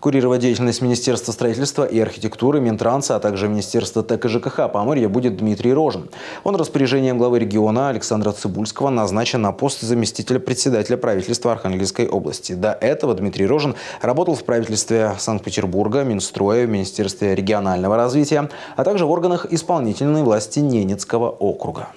Курировать деятельность Министерства строительства и архитектуры, Минтранса, а также Министерства ТЭК и ЖКХ Поморья будет Дмитрий Рожин. Он распоряжением главы региона Александра Цибульского назначен на пост заместителя председателя правительства Архангельской области. До этого Дмитрий Рожин работал в правительстве Санкт-Петербурга, Минстроя, Министерстве регионального развития, а также в органах исполнительной власти Ненецкого округа.